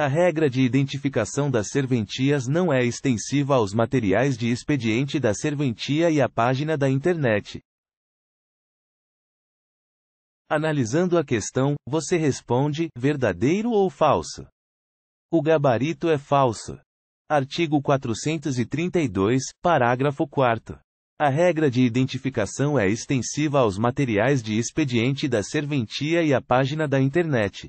A regra de identificação das serventias não é extensiva aos materiais de expediente da serventia e à página da internet. Analisando a questão, você responde: verdadeiro ou falso? O gabarito é falso. Artigo 432, parágrafo 4. A regra de identificação é extensiva aos materiais de expediente da serventia e à página da internet.